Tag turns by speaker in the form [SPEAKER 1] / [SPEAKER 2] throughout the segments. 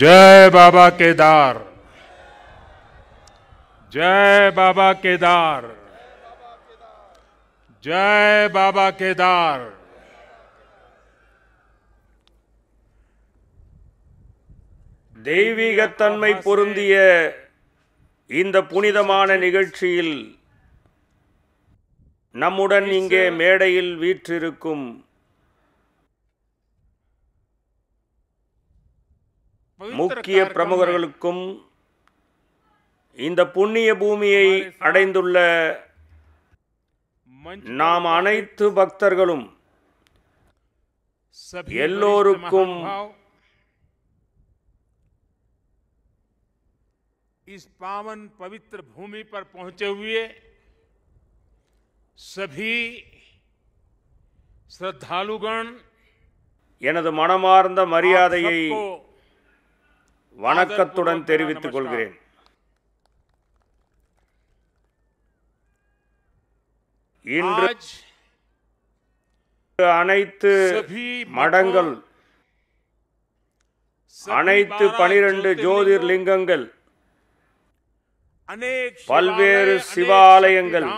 [SPEAKER 1] जय बाबा केदार जय बाबा केदार जय बाबा केदार
[SPEAKER 2] தெய்வீகத்தன்மை பொருந்திய இந்த புனிதமான நிகழ்ச்சியில் நம்முடன் இங்கே மேடையில் வீற்றிருக்கும்
[SPEAKER 1] முக்கிய பிரமுகர்களுக்கும்
[SPEAKER 2] இந்த புண்ணிய பூமியை அடைந்துள்ள நாம் அனைத்து பக்தர்களும்
[SPEAKER 1] எல்லோருக்கும் பாவன் பவித்ர பூமி பர் पर சபி हुए
[SPEAKER 2] எனது மனமார்ந்த மரியாதையை வணக்கத்துடன் தெரிவித்துக் கொள்கிறேன் இன்று அனைத்து மடங்கள் அனைத்து பனிரெண்டு ஜோதிர்லிங்கங்கள்
[SPEAKER 1] பல்வேறு சிவாலயங்கள்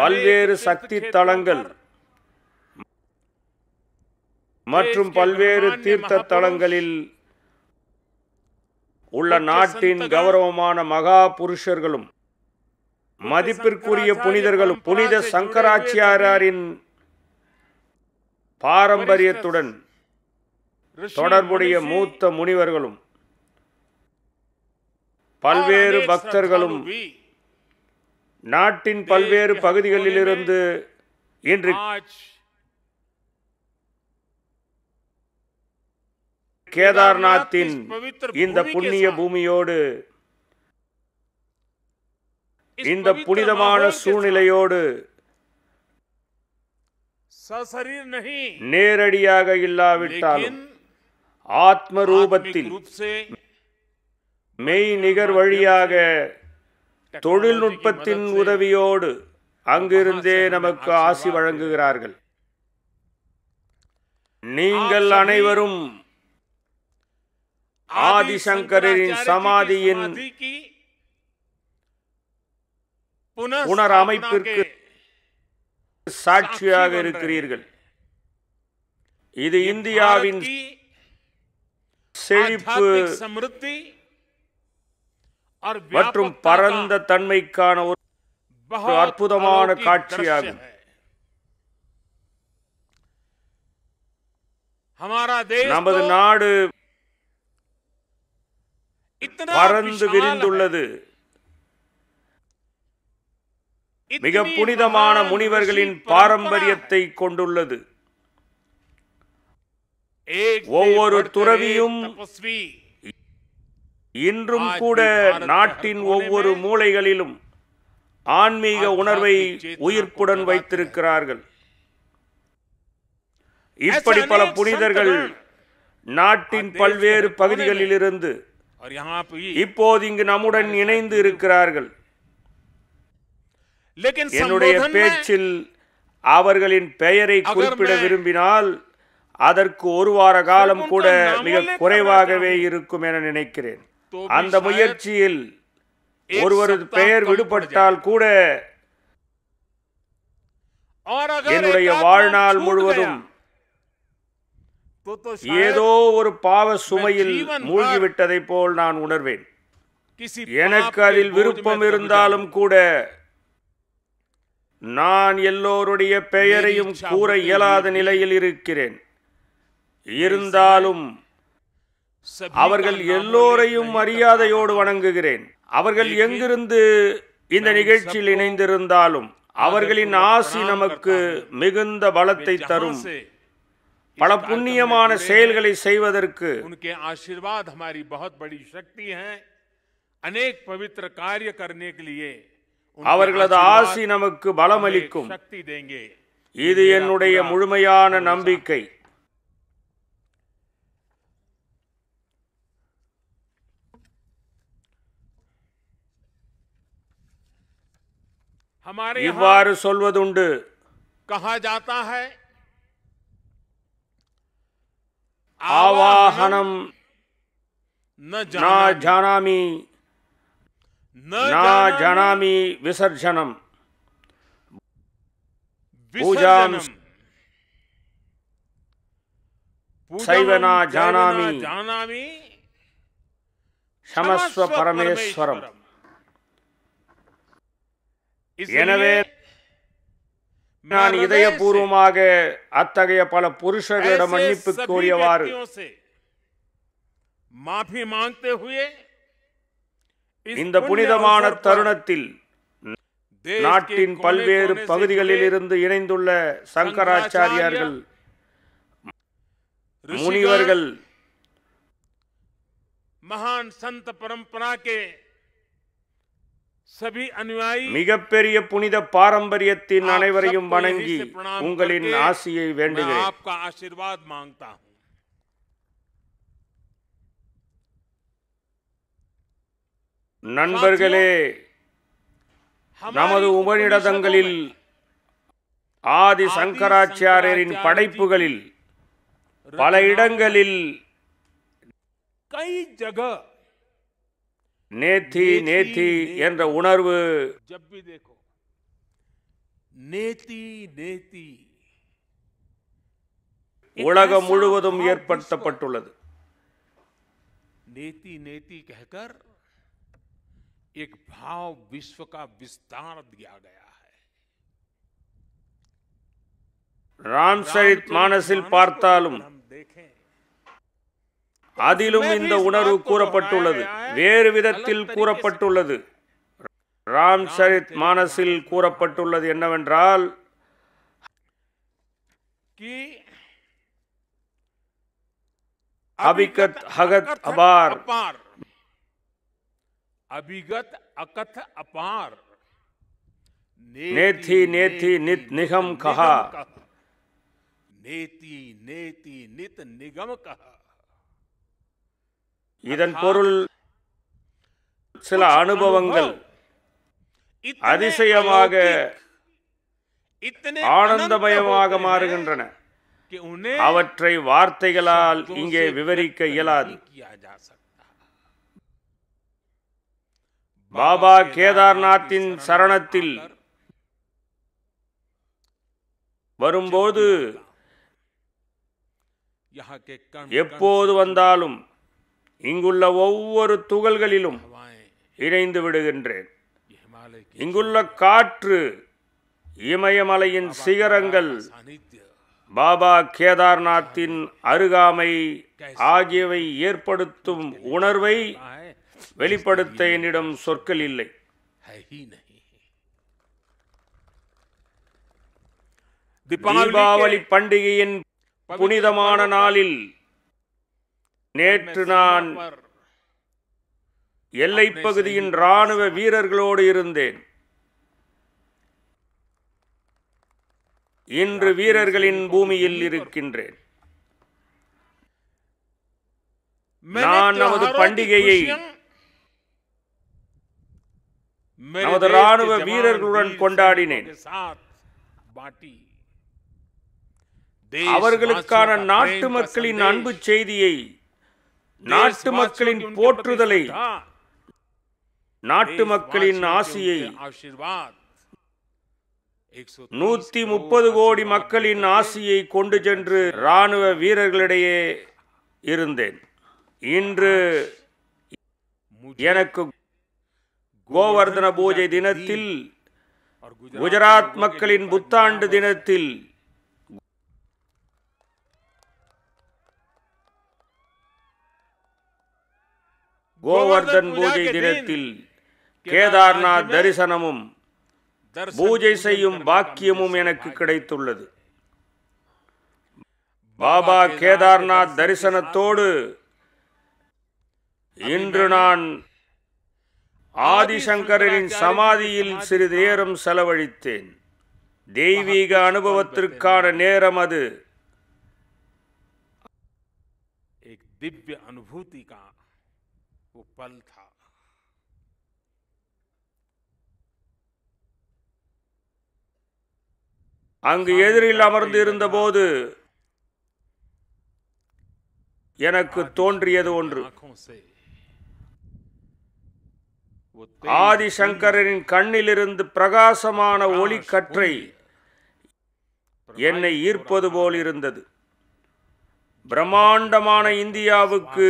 [SPEAKER 2] பல்வேறு சக்தி தலங்கள் மற்றும் பல்வேறு தீர்த்த தலங்களில் உள்ள நாட்டின் கௌரவமான மகா புருஷர்களும் மதிப்பிற்குரிய புனிதர்களும் புனித சங்கராச்சியாரின் பாரம்பரியத்துடன்
[SPEAKER 1] தொடர்புடைய மூத்த
[SPEAKER 2] முனிவர்களும் பல்வேறு பக்தர்களும் நாட்டின் பல்வேறு பகுதிகளிலிருந்து இன்று கேதார்நாத்தின் இந்த புண்ணிய பூமியோடு இந்த புனிதமான சூழ்நிலையோடு நேரடியாக இல்லாவிட்டாலும் ஆத்ம ரூபத்தில் மெய் நிகர் வழியாக தொழில்நுட்பத்தின் உதவியோடு அங்கிருந்தே நமக்கு ஆசி வழங்குகிறார்கள் நீங்கள் அனைவரும் ஆதிசங்கரின் சமாதியின்
[SPEAKER 1] புனரமைப்பிற்கு
[SPEAKER 2] சாட்சியாக இருக்கிறீர்கள் இது இந்தியாவின் செழிப்பு
[SPEAKER 1] மற்றும் பரந்த
[SPEAKER 2] தன்மைக்கான ஒரு அற்புதமான காட்சியாகும் நமது நாடு பறந்து விரிந்துள்ளது மிக புனிதமான முனிவர்களின் பாரம்பரியத்தை கொண்டுள்ளது ஒவ்வொரு துறவியும் இன்றும் கூட நாட்டின் ஒவ்வொரு மூளைகளிலும் ஆன்மீக உணர்வை உயிர்ப்புடன் வைத்திருக்கிறார்கள் இப்படி பல புனிதர்கள் நாட்டின் பல்வேறு பகுதிகளிலிருந்து இருந்து இப்போது இங்கு நம்முடன் இணைந்து இருக்கிறார்கள் என்னுடைய பேச்சில் அவர்களின் பெயரை குறிப்பிட விரும்பினால் அதற்கு ஒரு வார காலம் கூட மிக குறைவாகவே இருக்கும் என நினைக்கிறேன் அந்த முயற்சியில் ஒருவரது பெயர் விடுபட்டால் கூட
[SPEAKER 1] என்னுடைய வாழ்நாள் முழுவதும் ஏதோ
[SPEAKER 2] ஒரு பாவ சுமையில் மூழ்கிவிட்டதை போல் நான் உணர்வேன் எனக்கு அதில் விருப்பம் இருந்தாலும் கூட நான் எல்லோருடைய பெயரையும் கூற இயலாத நிலையில் இருக்கிறேன் இருந்தாலும் அவர்கள் எல்லோரையும் மரியாதையோடு வணங்குகிறேன் அவர்கள் எங்கிருந்து இந்த நிகழ்ச்சியில் இணைந்திருந்தாலும் அவர்களின் ஆசி நமக்கு மிகுந்த பலத்தை தரும் பல புண்ணியமான செயல்களை செய்வதற்கு
[SPEAKER 1] உனके आशीर्वाद हमारी बहुत बड़ी शक्ति है अनेक पवित्र அவர்களது ஆசி நமக்கு பலமளிக்கும் சக்தி தேங்க இது என்னுடைய முழுமையான நம்பிக்கை இவ்வாறு
[SPEAKER 2] சொல்வதுண்டு
[SPEAKER 1] கஹா ஜாத்தா है
[SPEAKER 2] आवाहनम न जानामी
[SPEAKER 1] न जानामी
[SPEAKER 2] विसर्जनम पूजा शैव न जानामी
[SPEAKER 1] जानामी क्षमस्व परमेश्वरम
[SPEAKER 2] எனவே நான் இதயபூர்வமாக அத்தகைய பல புருஷர்களிடம் மன்னிப்பு கோரியவாறு இந்த புனிதமான தருணத்தில் நாட்டின் பல்வேறு பகுதிகளில் இருந்து இணைந்துள்ள சங்கராச்சாரியார்கள்
[SPEAKER 1] முனிவர்கள் மகான் சந்த பரம்பரா கே
[SPEAKER 2] மிகப்பெரிய புனித பாரம்பரியத்தின் அனைவரையும் வணங்கி உங்களின் ஆசியை வேண்டுகிறேன் நண்பர்களே நமது உபநிடதங்களில் ஆதி சங்கராச்சாரியரின் படைப்புகளில் பல இடங்களில் கை நேத்தி நேத்தி என்ற உணர்வு நேத்தி நேத்தி
[SPEAKER 1] உலகம் முழுவதும் ஏற்படுத்தப்பட்டுள்ளது நேத்தி நேத்தி கேக்கர் एक भाव विश्व का विस्तार दिया गया
[SPEAKER 2] है राम सरित मानसिल பார்த்தாலும் அதிலும் இந்த உணர்வு கூறப்பட்டுள்ளது வேறு விதத்தில் கூறப்பட்டுள்ளது ராம் சரித் மானசில் கூறப்பட்டுள்ளது என்னவென்றால் அபிகத் ஹகத் அபார்
[SPEAKER 1] அபிகத் அகத் அபார் நேத்தி நேத்தி
[SPEAKER 2] நித் நிகம் கஹா
[SPEAKER 1] நேத்தி நேத்தி நித் நிகம் கஹா
[SPEAKER 2] இதன் பொருள் சில அனுபவங்கள் அதிசயமாக ஆனந்தமயமாக மாறுகின்றன அவற்றை வார்த்தைகளால் இங்கே விவரிக்க இயலாது பாபா கேதார்நாத்தின் சரணத்தில் வரும்போது எப்போது வந்தாலும் இங்குள்ள ஒவ்வொரு துகள்களிலும் இணைந்து விடுகின்றேன் இங்குள்ள காற்று இமயமலையின் சிகரங்கள் பாபா கேதார்நாத்தின் அருகாமை ஆகியவை ஏற்படுத்தும் உணர்வை வெளிப்படுத்த என்னிடம் சொற்கள் இல்லை தீபாவளி பண்டிகையின் புனிதமான நாளில் நேற்று நான் பகுதியின் இராணுவ வீரர்களோடு இருந்தேன் இன்று வீரர்களின் பூமியில் இருக்கின்றேன் நான் நமது பண்டிகையை நமது ராணுவ வீரர்களுடன் கொண்டாடினேன் அவர்களுக்கான நாட்டு மக்களின் அன்பு செய்தியை நாட்டு மக்களின் போற்றுதலை நாட்டு மக்களின் ஆசையை நூத்தி முப்பது கோடி மக்களின் ஆசையை கொண்டு சென்று ராணுவ வீரர்களிடையே இருந்தேன் இன்று எனக்கு கோவர்தன பூஜை தினத்தில் குஜராத் மக்களின் புத்தாண்டு தினத்தில் கோவர்தன் பூஜை தினத்தில் கேதார்நாத் தரிசனமும் பூஜை செய்யும் பாக்கியமும் எனக்கு கிடைத்துள்ளது பாபா கேதார்நாத் தரிசனத்தோடு இன்று நான் ஆதிசங்கரின் சமாதியில் சிறிது நேரம் செலவழித்தேன் தெய்வீக அனுபவத்திற்கான நேரம் அது
[SPEAKER 1] திவ்ய அனுபூதி கா वो पल था
[SPEAKER 2] அங்கு எதிரில் அமர்ந்து இருந்தபோது எனக்கு தோன்றியது ஒன்று
[SPEAKER 1] ஆதிசங்கரின்
[SPEAKER 2] கண்ணிலிருந்து பிரகாசமான ஒளி கற்றை என்னை ஈர்ப்பது போல் இருந்தது பிரம்மாண்டமான இந்தியாவுக்கு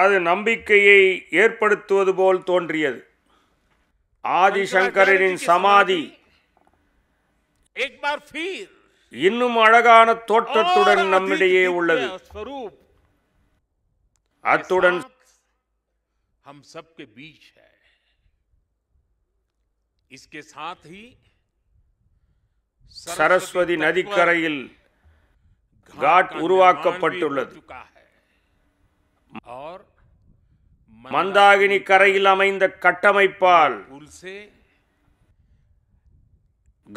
[SPEAKER 2] அது நம்பிக்கையை ஏற்படுத்துவது போல் தோன்றியது ஆதிசங்கரின் சமாதி இன்னும் அழகான தோற்றத்துடன் நம்மிடையே உள்ளது அத்துடன் சரஸ்வதி நதிக்கரையில் காட் உருவாக்கப்பட்டுள்ளது
[SPEAKER 1] மந்தாகினி
[SPEAKER 2] கரையில் அமைந்த கட்டமைப்பால்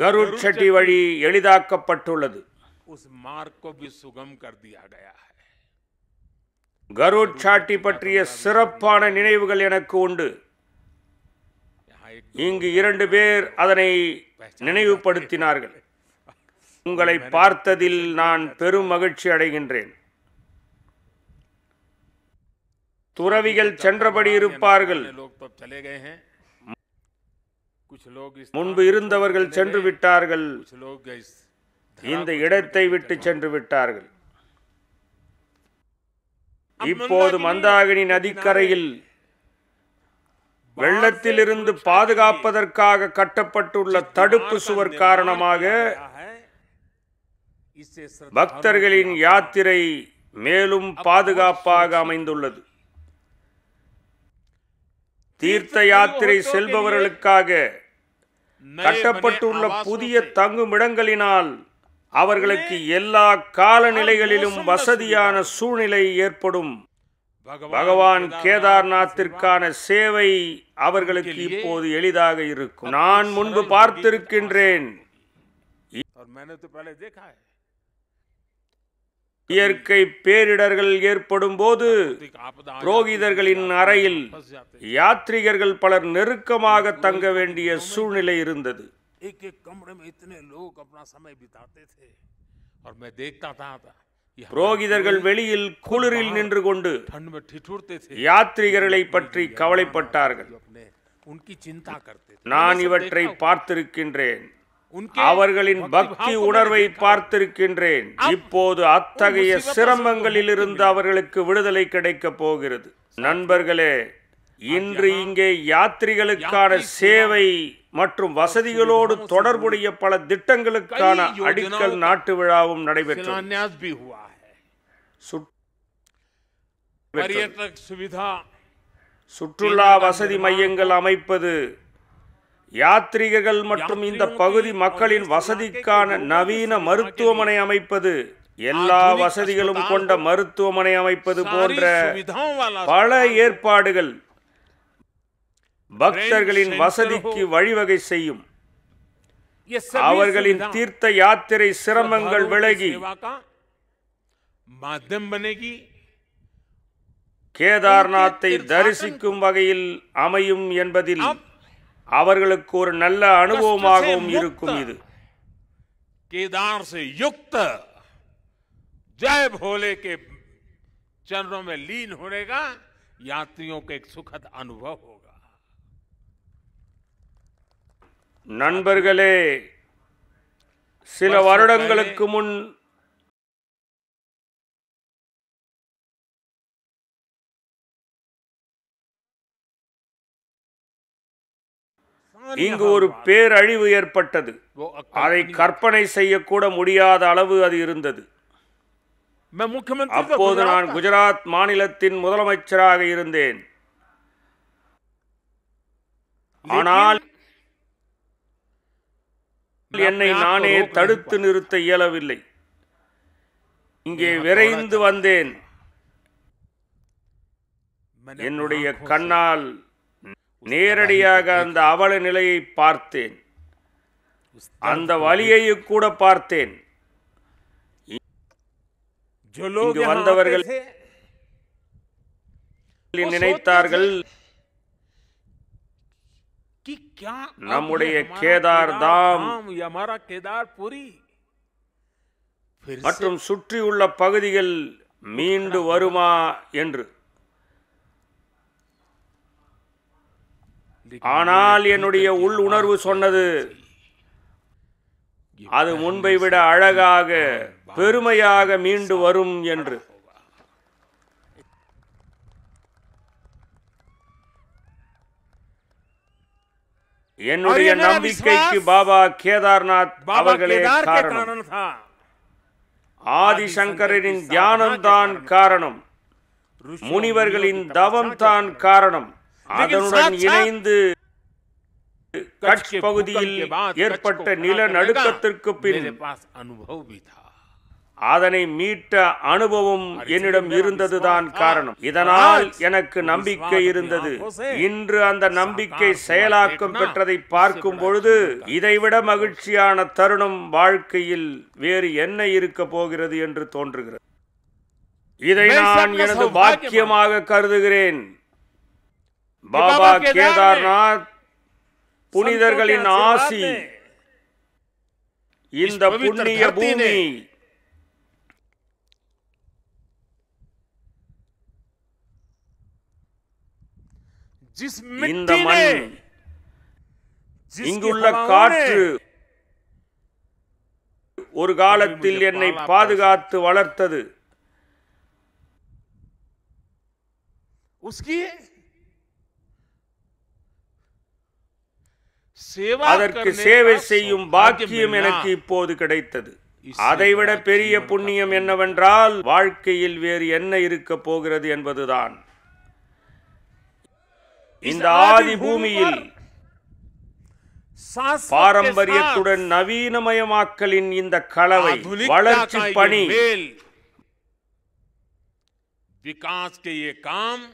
[SPEAKER 2] கருட்சட்டி வழி எளிதாக்கப்பட்டுள்ளது கருட்சாட்டி பற்றிய சிறப்பான நினைவுகள் எனக்கு உண்டு இங்கு இரண்டு பேர் அதனை நினைவுபடுத்தினார்கள் உங்களை பார்த்ததில் நான் பெரும் மகிழ்ச்சி அடைகின்றேன் துறவிகள் சென்றபடி இருப்பார்கள் முன்பு இருந்தவர்கள் சென்று விட்டார்கள் இந்த இடத்தை விட்டு சென்று விட்டார்கள் இப்போது மந்தாகினி நதிக்கரையில் வெள்ளத்திலிருந்து பாதுகாப்பதற்காக கட்டப்பட்டுள்ள தடுப்பு சுவர் காரணமாக பக்தர்களின் யாத்திரை மேலும் பாதுகாப்பாக அமைந்துள்ளது தீர்த்த யாத்திரை செல்பவர்களுக்காக கட்டப்பட்டுள்ள புதிய தங்குமிடங்களினால் அவர்களுக்கு எல்லா காலநிலைகளிலும் வசதியான சூழ்நிலை ஏற்படும் பகவான் கேதார்நாத்திற்கான சேவை அவர்களுக்கு இப்போது எளிதாக இருக்கும் நான் முன்பு பார்த்திருக்கின்றேன் இயற்கை பேரிடர்கள் ஏற்படும் போது
[SPEAKER 1] புரோகிதர்களின் அறையில்
[SPEAKER 2] யாத்ரிகர்கள் பலர் நெருக்கமாக தங்க வேண்டிய சூழ்நிலை இருந்தது
[SPEAKER 1] புரோகிதர்கள் வெளியில் குளிரில் நின்று
[SPEAKER 2] கொண்டு யாத்ரிகர்களை பற்றி கவலைப்பட்டார்கள்
[SPEAKER 1] நான் இவற்றை
[SPEAKER 2] பார்த்திருக்கின்றேன் அவர்களின் பக்தி உணர்வை பார்த்திருக்கின்றேன் இப்போது அத்தகைய சிரமங்களில் இருந்து அவர்களுக்கு விடுதலை கிடைக்க போகிறது நண்பர்களே இன்று இங்கே யாத்திரிகளுக்கான சேவை மற்றும் வசதிகளோடு தொடர்புடைய பல திட்டங்களுக்கான அடிக்கல் நாட்டு விழாவும் நடைபெற்ற சுற்றுலா வசதி மையங்கள் அமைப்பது யாத்ரிகர்கள் மற்றும் இந்த பகுதி மக்களின் வசதிக்கான நவீன மருத்துவமனை அமைப்பது எல்லா வசதிகளும் கொண்ட மருத்துவமனை அமைப்பது போன்ற பல ஏற்பாடுகள் பக்தர்களின் வசதிக்கு வழிவகை செய்யும்
[SPEAKER 1] அவர்களின் தீர்த்த
[SPEAKER 2] யாத்திரை சிரமங்கள் விலகி கேதார்நாத்தை தரிசிக்கும் வகையில் அமையும் என்பதில் அவர்களுக்கு ஒரு நல்ல அனுபவமாகவும் இருக்கும் இது கேதார்
[SPEAKER 1] யுக்த युक्त जय भोले के चरणों में लीन होने का यात्रियों
[SPEAKER 2] நண்பர்களே சில வருடங்களுக்கு முன் இங்கு ஒரு பேரழிவு ஏற்பட்டது அதை கற்பனை செய்யக்கூட முடியாத அளவு அது இருந்தது அப்போது நான் குஜராத் மாநிலத்தின் முதலமைச்சராக இருந்தேன் ஆனால்
[SPEAKER 1] என்னை நானே தடுத்து
[SPEAKER 2] நிறுத்த இயலவில்லை இங்கே விரைந்து வந்தேன் என்னுடைய கண்ணால் நேரடியாக அந்த அவல நிலையை பார்த்தேன் அந்த வழியை கூட பார்த்தேன் வந்தவர்கள் நினைத்தார்கள்
[SPEAKER 1] நம்முடைய கேதார் தாம் கேதார் புரி
[SPEAKER 2] மற்றும் சுற்றியுள்ள பகுதிகள் மீண்டு வருமா என்று ஆனால் என்னுடைய உள் உணர்வு சொன்னது அது முன்பை விட அழகாக பெருமையாக மீண்டு வரும் என்று என்னுடைய நம்பிக்கைக்கு பாபா கேதார்நாத் அவர்களே காரணம் ஆதிசங்கரின் தியானம் தான் காரணம் முனிவர்களின் தவம் தான் காரணம் அதனுடன் இணைந்து கட்ச் பகுதியில் ஏற்பட்ட நிலநடுக்கத்திற்கு பின் அதனை மீட்ட அனுபவம் என்னிடம் இருந்ததுதான் காரணம் இதனால் எனக்கு நம்பிக்கை இருந்தது இன்று அந்த நம்பிக்கை செயலாக்கம் பெற்றதை பார்க்கும் பொழுது இதைவிட மகிழ்ச்சியான தருணம் வாழ்க்கையில் வேறு என்ன இருக்க போகிறது என்று தோன்றுகிறது இதை நான் எனது வாக்கியமாக கருதுகிறேன் பாபா கேதார்நாத் புனிதர்களின் ஆசி இந்த புண்ணிய பூமி
[SPEAKER 1] இந்த மண்
[SPEAKER 2] இங்குள்ள காற்று ஒரு காலத்தில் என்னை பாதுகாத்து வளர்த்தது அதற்கு சேவை செய்யும் பாக்கியம் எனக்கு இப்போது கிடைத்தது அதைவிட பெரிய புண்ணியம் என்னவென்றால் வாழ்க்கையில் வேறு என்ன இருக்க போகிறது என்பதுதான் இந்த ஆதி பூமியில்
[SPEAKER 1] பாரம்பரியத்துடன்
[SPEAKER 2] நவீனமயமாக்கலின் இந்த கலவை வளர்ச்சி பணி
[SPEAKER 1] விகாஸ் காம்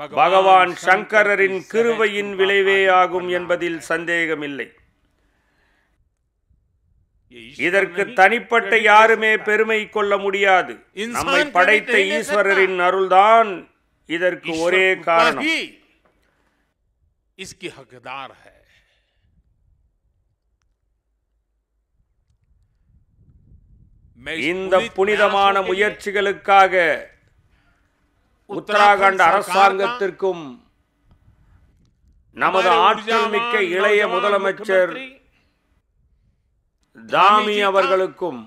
[SPEAKER 1] பகவான் சங்கரரின் கிருவையின்
[SPEAKER 2] விளைவே ஆகும் என்பதில் சந்தேகமில்லை இதற்கு தனிப்பட்ட யாருமே பெருமை கொள்ள முடியாது நம்மை படைத்த ஈஸ்வரரின் அருள்தான் இதற்கு ஒரே காரணம் இந்த புனிதமான முயற்சிகளுக்காக உத்தராகண்ட் அரசாங்கத்திற்கும் நமது ஆற்றல் மிக்க இளைய முதலமைச்சர் தாமி அவர்களுக்கும்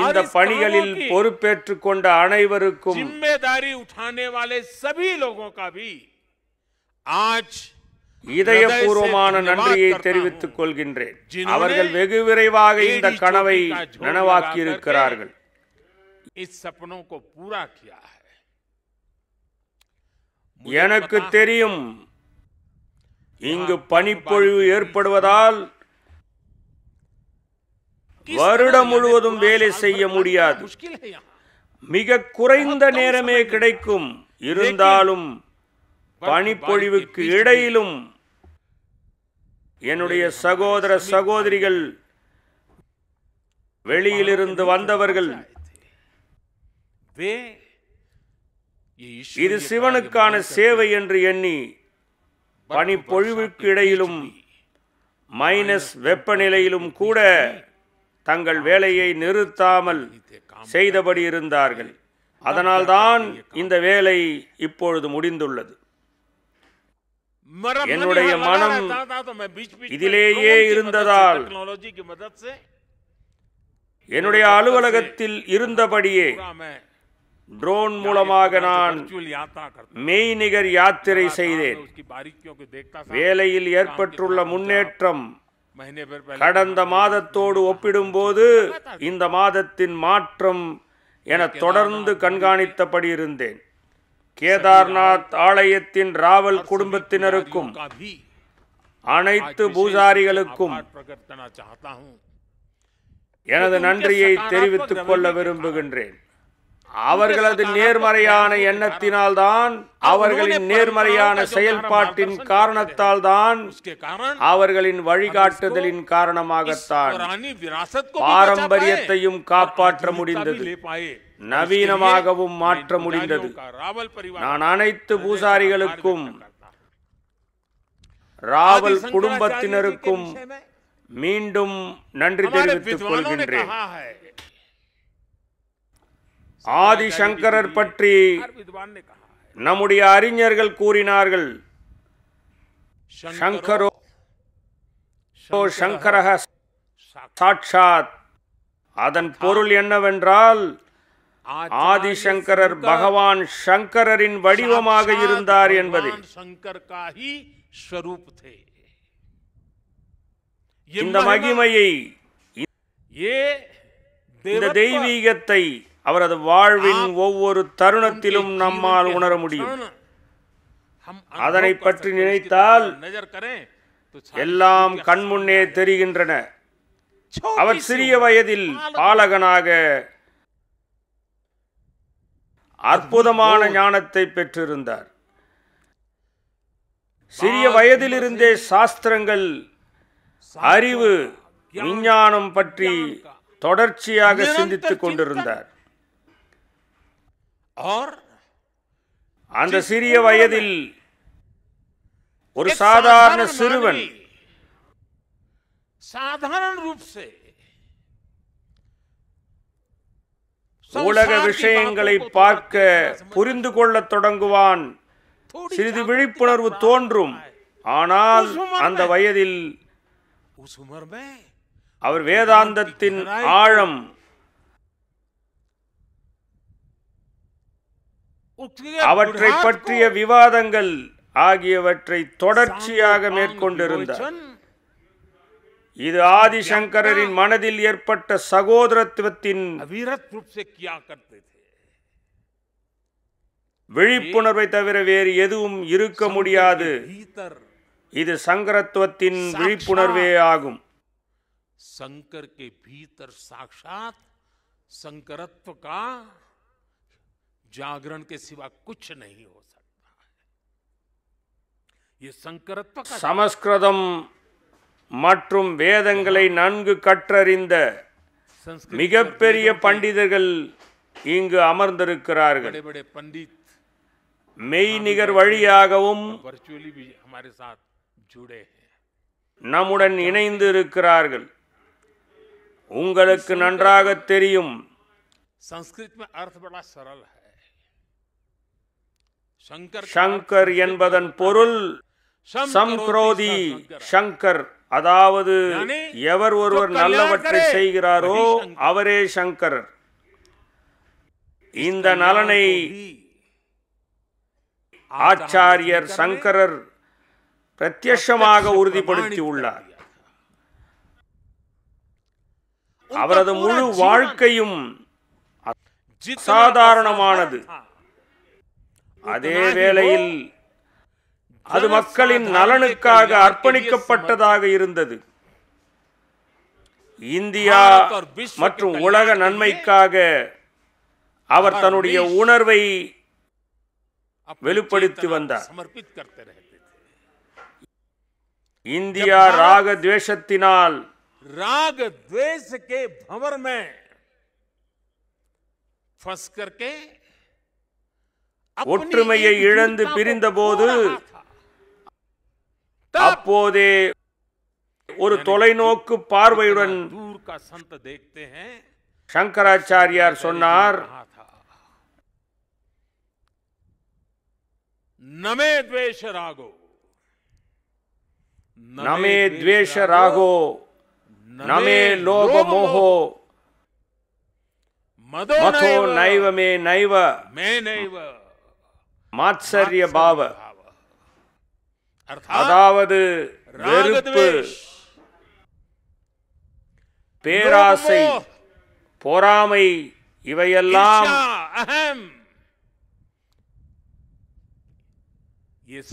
[SPEAKER 2] இந்த பணிகளில் பொறுப்பேற்றுக் கொண்ட அனைவருக்கும் இதயபூர்வமான நன்றியை தெரிவித்துக் கொள்கின்றேன் அவர்கள் வெகு விரைவாக இந்த கனவை நனவாக்கி இருக்கிறார்கள்
[SPEAKER 1] इस सपनों கோ பூரா கியா
[SPEAKER 2] எனக்கு தெரியும் இங்கு பனிப்பொழிவு ஏற்படுவதால் வருடம் முழுவதும் வேலை செய்ய முடியாது மிக குறைந்த நேரமே கிடைக்கும் இருந்தாலும் பனிப்பொழிவுக்கு இடையிலும் என்னுடைய சகோதர சகோதரிகள் வெளியிலிருந்து வந்தவர்கள் இது சிவனுக்கான சேவை என்று எண்ணி பனிப்பொழிவுக்கு இடையிலும் மைனஸ் வெப்பநிலையிலும் கூட தங்கள் வேலையை நிறுத்தாமல் செய்தபடி இருந்தார்கள் அதனால்தான் இந்த வேலை இப்பொழுது முடிந்துள்ளது என்னுடைய மனம்
[SPEAKER 1] இதிலேயே இருந்ததால்
[SPEAKER 2] என்னுடைய அலுவலகத்தில் இருந்தபடியே ட்ரோன் மூலமாக நான் மெய்நிகர் யாத்திரை செய்தேன்
[SPEAKER 1] வேலையில் ஏற்பட்டுள்ள
[SPEAKER 2] முன்னேற்றம் கடந்த மாதத்தோடு ஒப்பிடும்போது இந்த மாதத்தின் மாற்றம் என தொடர்ந்து கண்காணித்தபடி இருந்தேன் கேதார்நாத் ஆலயத்தின் ராவல் குடும்பத்தினருக்கும் அனைத்து பூசாரிகளுக்கும்
[SPEAKER 1] எனது நன்றியை தெரிவித்துக் கொள்ள
[SPEAKER 2] விரும்புகின்றேன் அவர்களது நேர்மறையான எண்ணத்தினால் தான் அவர்களின் நேர்மறையான செயல்பாட்டின் காரணத்தால் தான் அவர்களின் வழிகாட்டுதலின் காரணமாகத்தான்
[SPEAKER 1] பாரம்பரியத்தையும்
[SPEAKER 2] காப்பாற்ற முடிந்தது நவீனமாகவும் மாற்ற முடிந்தது நான் அனைத்து பூசாரிகளுக்கும் ராவல் குடும்பத்தினருக்கும் மீண்டும் நன்றி தெரிவித்துக் கொள்கின்றேன் ஆதிசங்கரர் பற்றி நம்முடைய அறிஞர்கள் கூறினார்கள் சங்கரோ சங்கரக சாட்சாத் அதன் பொருள் என்னவென்றால் ஆதிசங்கரர் பகவான் சங்கரரின் வடிவமாக இருந்தார் என்பது
[SPEAKER 1] சங்கர் காஹி
[SPEAKER 2] இந்த மகிமையை
[SPEAKER 1] இந்த தெய்வீகத்தை
[SPEAKER 2] அவரது வாழ்வின் ஒவ்வொரு தருணத்திலும் நம்மால் உணர முடியும்
[SPEAKER 1] அதனை பற்றி நினைத்தால்
[SPEAKER 2] எல்லாம் கண்முன்னே தெரிகின்றன அவர் சிறிய வயதில் பாலகனாக அற்புதமான ஞானத்தை பெற்றிருந்தார் சிறிய வயதிலிருந்தே சாஸ்திரங்கள் அறிவு விஞ்ஞானம் பற்றி தொடர்ச்சியாக சிந்தித்துக் கொண்டிருந்தார் அந்த சிறிய வயதில் ஒரு சாதாரண சிறுவன்
[SPEAKER 1] சாதாரண ரூப்
[SPEAKER 2] உலக விஷயங்களை பார்க்க புரிந்து கொள்ள தொடங்குவான் சிறிது விழிப்புணர்வு தோன்றும் ஆனால் அந்த வயதில் அவர் வேதாந்தத்தின் ஆழம்
[SPEAKER 1] அவற்றை பற்றிய
[SPEAKER 2] விவாதங்கள் ஆகியவற்றை தொடர்ச்சியாக மேற்கொண்டிருந்தார் இது ஆதிசங்கரின் மனதில் ஏற்பட்ட சகோதரத்துவத்தின் விழிப்புணர்வை தவிர வேறு எதுவும் இருக்க முடியாது இது சங்கரத்துவத்தின் விழிப்புணர்வே ஆகும்
[SPEAKER 1] சங்கர் கே பீத்தர் சாட்சாத் சங்கரத்துவ கா जागरण के सिवा कुछ नहीं हो सकता है
[SPEAKER 2] ये संकरत्व சமஸ்கிருதம் மற்றும் வேதங்களை நன்கு கற்றறிந்த மிகப்பெரிய பண்டிதர்கள் இங்கு அமர்ந்திருக்கிறார்கள் பண்டித் மெய்நிகர் வழியாகவும் நம்முடன் இணைந்து இருக்கிறார்கள் உங்களுக்கு நன்றாக தெரியும்
[SPEAKER 1] சம்ஸ்கிருத் சரல்
[SPEAKER 2] சங்கர் என்பதன் பொருள் சம்க்ரோதி சங்கர் அதாவது எவர் ஒருவர் நல்லவற்றை செய்கிறாரோ அவரே சங்கர் இந்த நலனை ஆச்சாரியர் சங்கரர் பிரத்யமாக உறுதிப்படுத்தி உள்ளார் அவரது முழு வாழ்க்கையும் சாதாரணமானது
[SPEAKER 1] அதே வேளையில் அது மக்களின்
[SPEAKER 2] நலனுக்காக அர்ப்பணிக்கப்பட்டதாக இருந்தது இந்தியா மற்றும் உலக நன்மைக்காக அவர் தன்னுடைய உணர்வை வெளிப்படுத்தி வந்தார் இந்தியா ராக துவேஷத்தினால்
[SPEAKER 1] ராக துவேஷ கே பவர் மே
[SPEAKER 2] ஒற்றுமையை இழந்து போது அப்போதே ஒரு தொலைநோக்கு பார்வையுடன் சங்கராச்சாரியார் சொன்னார் நமே
[SPEAKER 1] துவேஷ ராகோ
[SPEAKER 2] நமே துவேஷ ராகோ நமே லோக மோகோ மதோ நைவமே நைவ மே நைவ மாத்சரிய பாவ அதாவது வெறுப்பு பேராசை பொறாமை இவையெல்லாம்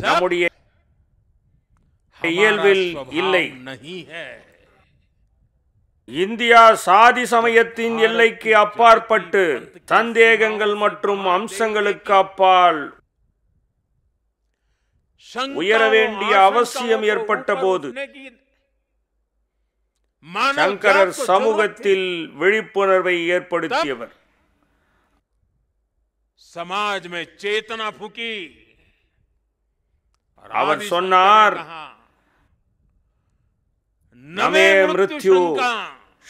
[SPEAKER 2] நம்முடைய இயல்பில் இல்லை இந்தியா சாதி சமயத்தின் எல்லைக்கு அப்பாற்பட்டு சந்தேகங்கள் மற்றும் அம்சங்களுக்கு அப்பால்
[SPEAKER 1] உயர வேண்டிய அவசியம் ஏற்பட்ட போது சங்கரர் சமூகத்தில்
[SPEAKER 2] விழிப்புணர்வை ஏற்படுத்தியவர்
[SPEAKER 1] சமாஜ் சேத்தனா புகி அவர் சொன்னார்
[SPEAKER 2] நமே மிருத்யு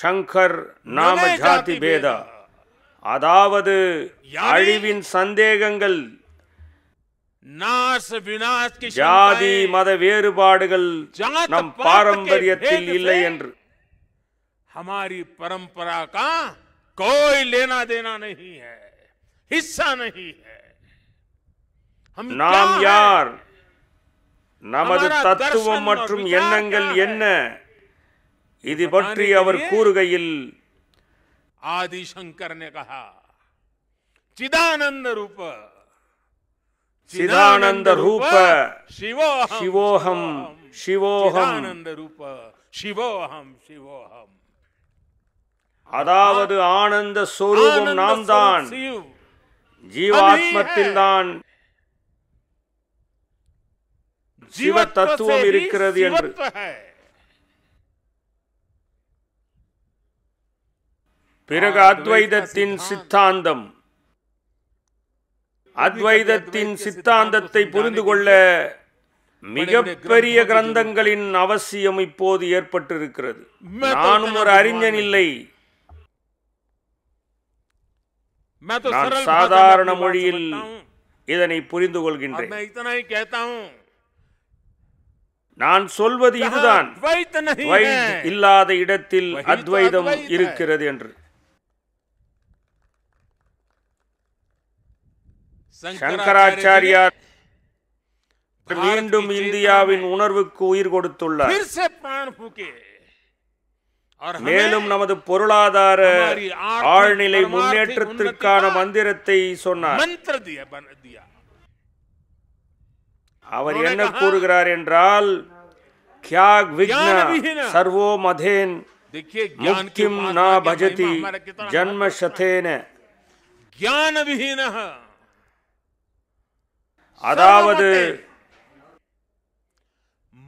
[SPEAKER 2] சங்கர் நாம ஜாதி பேதா அதாவது அழிவின் சந்தேகங்கள் ஜாதி மத வேறுபாடுகள் நம் பாரம்பரியத்தில் இல்லை என்று
[SPEAKER 1] हमारी परंपरा நாம் யார்
[SPEAKER 2] நமது தத்துவம் மற்றும் எண்ணங்கள் என்ன இது பற்றி அவர் கூறுகையில்
[SPEAKER 1] ஆதிசங்கர் ने कहा
[SPEAKER 2] சிதானந்த ரூப சிவோஹம் சிவோஹம்
[SPEAKER 1] சிவோஹம் ரூப
[SPEAKER 2] அதாவது ஆனந்த சொரூபம் நாம் தான் ஜீவாத்மத்தில் தான் ஜீவ தத்துவம் இருக்கிறது என்று பிறகு அத்வைதத்தின் சித்தாந்தம் அத்வைதத்தின் சித்தாந்தத்தை புரிந்து கொள்ள மிகப்பெரிய கிரந்தங்களின் அவசியம் இப்போது ஏற்பட்டிருக்கிறது நானும் ஒரு அறிஞன் இல்லை
[SPEAKER 1] நான் சாதாரண மொழியில்
[SPEAKER 2] இதனை புரிந்து கொள்கின்றேன் நான் சொல்வது இதுதான் இல்லாத இடத்தில் அத்வைதம் இருக்கிறது என்று சங்கராச்சாரியார் மீண்டும் இந்தியாவின் உணர்வுக்கு உயிர் கொடுத்துள்ளார் மேலும் நமது பொருளாதார ஆழ்நிலை முன்னேற்றத்திற்கான மந்திரத்தை சொன்னார் அவர் என்ன கூறுகிறார் என்றால் கியாக் சர்வோ மதேன் அதாவது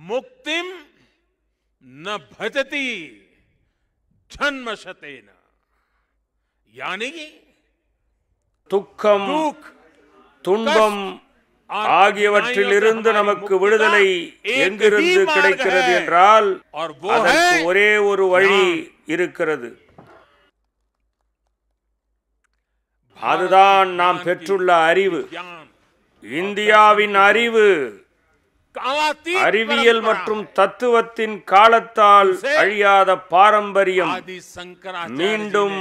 [SPEAKER 1] முக்தி நஜதி பஜதி யானி
[SPEAKER 2] துக்கம் துன்பம் ஆகியவற்றிலிருந்து நமக்கு விடுதலை எங்கிருந்து கிடைக்கிறது என்றால் ஒரே ஒரு வழி இருக்கிறது அதுதான் நாம் பெற்றுள்ள அறிவு இந்தியாவின் அறிவு அறிவியல் மற்றும் தத்துவத்தின் காலத்தால் அழியாத பாரம்பரியம் மீண்டும்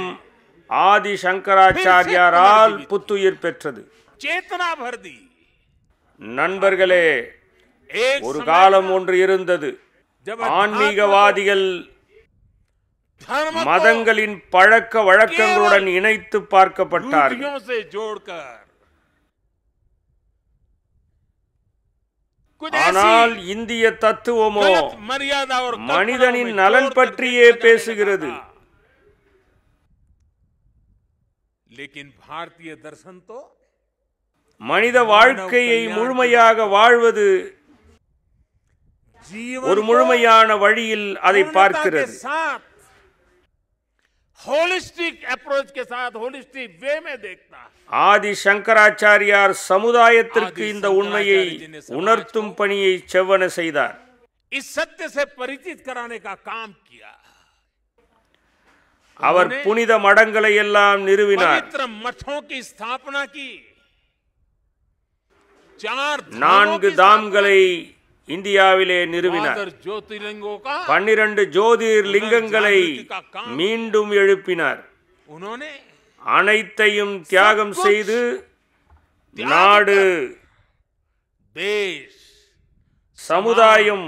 [SPEAKER 2] ஆதி சங்கராச்சாரியாரால் புத்துயிர் பெற்றது
[SPEAKER 1] சேத்தனா பரதி
[SPEAKER 2] நண்பர்களே ஒரு காலம் ஒன்று இருந்தது ஆன்மீகவாதிகள் மதங்களின் பழக்க வழக்கங்களுடன் இணைத்து பார்க்கப்பட்டார் ஆனால் இந்திய தத்துவமோ மனிதனின் நலன் பற்றியே பேசுகிறது பாரதிய மனித வாழ்க்கையை முழுமையாக வாழ்வது ஒரு முழுமையான வழியில் அதை பார்க்கிறது
[SPEAKER 1] ಹೋಲಿಸ್ಟಿಕ್ ಅಪ್ರೋಚ್ ಕೆ ಸಾಥ್ ಹೋಲಿಸ್ಟಿಕ್
[SPEAKER 2] ஆதி சங்கராச்சாரியார் சமுதாயத்திற்கு இந்த உண்மையை உணர்த்தும் பணியை செவ்வன செய்தார்
[SPEAKER 1] இஸ் சத்திய சே பரிச்சித் கரானே கா காம் கியா
[SPEAKER 2] அவர் புனித மடங்களை எல்லாம் நிறுவினார்
[SPEAKER 1] மட்டோ கி ஸ்தாபனா கி நான்கு
[SPEAKER 2] தாம்களை இந்தியாவிலே நிறுவினார் பன்னிரண்டு ஜோதிர் லிங்கங்களை மீண்டும் எழுப்பினார் அனைத்தையும் தியாகம் செய்து நாடு சமுதாயம்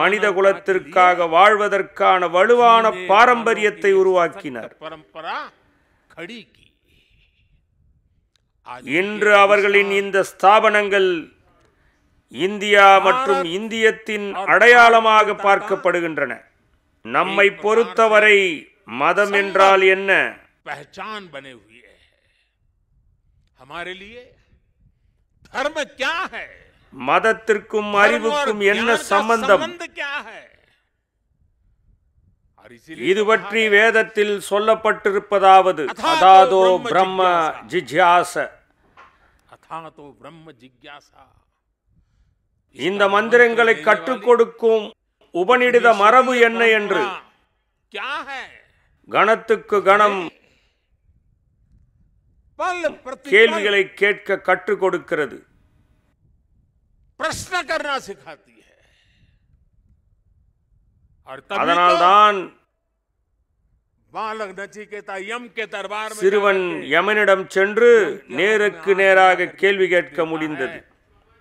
[SPEAKER 2] மனித குலத்திற்காக வாழ்வதற்கான வலுவான பாரம்பரியத்தை உருவாக்கினார் இன்று அவர்களின் இந்த ஸ்தாபனங்கள் இந்தியா மற்றும் இந்தியத்தின் அடையாளமாக பார்க்கப்படுகின்றன நம்மை பொறுத்தவரை மதம் என்றால் என்ன மதத்திற்கும் அறிவுக்கும் என்ன சம்பந்தம் இது பற்றி வேதத்தில் சொல்லப்பட்டிருப்பதாவது அதாதோ பிரம்ம ஜிஜ்யாச
[SPEAKER 1] அதாதோ பிரம்ம ஜிஜ்யாசா
[SPEAKER 2] இந்த மந்திரங்களை கற்றுக் கொடுக்கும் உபநிடித மரபு என்ன என்று கணத்துக்கு கணம் கேள்விகளை கேட்க கற்றுக் கொடுக்கிறது அதனால்தான் சிறுவன் யமனிடம் சென்று நேருக்கு நேராக கேள்வி கேட்க முடிந்தது